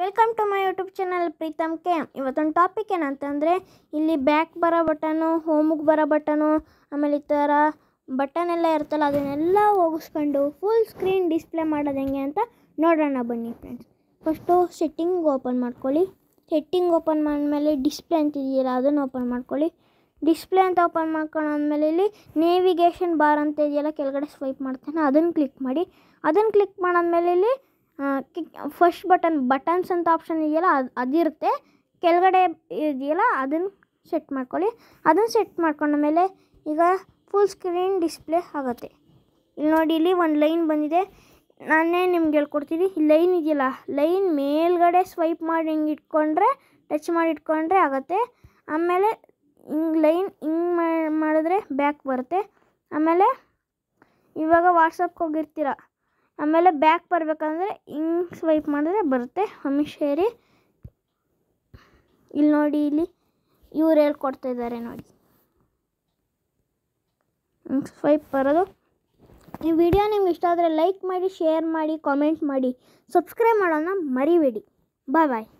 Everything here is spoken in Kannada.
welcome to my YouTube channel Preetham K ಇವತ್ತೊಂದು ಟಾಪಿಕ್ ಏನಂತಂದರೆ ಇಲ್ಲಿ ಬ್ಯಾಕ್ ಬರೋ ಬಟನು ಹೋಮಿಗೆ ಬರೋ ಬಟನು ಆಮೇಲೆ ಈ ಥರ ಬಟನ್ ಎಲ್ಲ ಇರ್ತಲ್ಲ ಅದನ್ನೆಲ್ಲ ಹೋಗಿಸ್ಕೊಂಡು ಫುಲ್ ಸ್ಕ್ರೀನ್ ಡಿಸ್ಪ್ಲೇ ಮಾಡೋದು ಹೆಂಗೆ ಅಂತ ನೋಡೋಣ ಬನ್ನಿ ಫ್ರೆಂಡ್ಸ್ ಫಸ್ಟು ಸೆಟ್ಟಿಂಗ್ ಓಪನ್ ಮಾಡ್ಕೊಳ್ಳಿ ಸೆಟ್ಟಿಂಗ್ ಓಪನ್ ಮಾಡಿದ್ಮೇಲೆ ಡಿಸ್ಪ್ಲೇ ಅಂತಿದೆಯಲ್ಲ ಅದನ್ನು ಓಪನ್ ಮಾಡ್ಕೊಳ್ಳಿ ಡಿಸ್ಪ್ಲೇ ಅಂತ ಓಪನ್ ಮಾಡ್ಕೊಂಡು ಇಲ್ಲಿ ನೇವಿಗೇಷನ್ ಬಾರ್ ಅಂತ ಇದೆಯಲ್ಲ ಕೆಳಗಡೆ ಸ್ವೈಪ್ ಮಾಡ್ತಾನೆ ಅದನ್ನು ಕ್ಲಿಕ್ ಮಾಡಿ ಅದನ್ನು ಕ್ಲಿಕ್ ಮಾಡಾದ್ಮೇಲೆ ಇಲ್ಲಿ ಕಿಕ್ ಫಸ್ಟ್ ಬಟನ್ ಬಟನ್ಸ್ ಅಂತ ಆಪ್ಷನ್ ಇದೆಯಲ್ಲ ಅದು ಅದಿರುತ್ತೆ ಕೆಳಗಡೆ ಇದೆಯಲ್ಲ ಅದನ್ನು ಸೆಟ್ ಮಾಡ್ಕೊಳ್ಳಿ ಅದನ್ನು ಸೆಟ್ ಮಾಡ್ಕೊಂಡ ಮೇಲೆ ಈಗ ಫುಲ್ ಸ್ಕ್ರೀನ್ ಡಿಸ್ಪ್ಲೇ ಆಗುತ್ತೆ ಇಲ್ಲಿ ನೋಡಿ ಇಲ್ಲಿ ಒಂದು ಲೈನ್ ಬಂದಿದೆ ನಾನೇ ನಿಮ್ಗೆ ಹೇಳ್ಕೊಡ್ತೀನಿ ಲೈನ್ ಇದೆಯಲ್ಲ ಲೈನ್ ಮೇಲ್ಗಡೆ ಸ್ವೈಪ್ ಮಾಡಿ ಹಿಂಗೆ ಇಟ್ಕೊಂಡ್ರೆ ಟಚ್ ಮಾಡಿ ಇಟ್ಕೊಂಡ್ರೆ ಆಗುತ್ತೆ ಆಮೇಲೆ ಹಿಂಗೆ ಲೈನ್ ಹಿಂಗೆ ಮಾಡಿದ್ರೆ ಬ್ಯಾಕ್ ಬರುತ್ತೆ ಆಮೇಲೆ ಇವಾಗ ವಾಟ್ಸಪ್ಗೆ ಹೋಗಿರ್ತೀರ ಆಮೇಲೆ ಬ್ಯಾಕ್ ಬರಬೇಕಂದ್ರೆ ಹಿಂಗೆ ಸ್ವೈಪ್ ಮಾಡಿದ್ರೆ ಬರುತ್ತೆ ಹಮಿಷೇರಿ ಇಲ್ಲಿ ನೋಡಿ ಇಲ್ಲಿ ಇವ್ರು ಹೇಳ್ಕೊಡ್ತಾ ಇದ್ದಾರೆ ನೋಡಿ ಹಿಂಗೆ ಸ್ವೈಪ್ ಬರೋದು ಈ ವಿಡಿಯೋ ನಿಮ್ಗೆ ಇಷ್ಟ ಆದರೆ ಲೈಕ್ ಮಾಡಿ ಶೇರ್ ಮಾಡಿ ಕಾಮೆಂಟ್ ಮಾಡಿ ಸಬ್ಸ್ಕ್ರೈಬ್ ಮಾಡೋಣ ಮರಿಬೇಡಿ ಬಾಯ್ ಬಾಯ್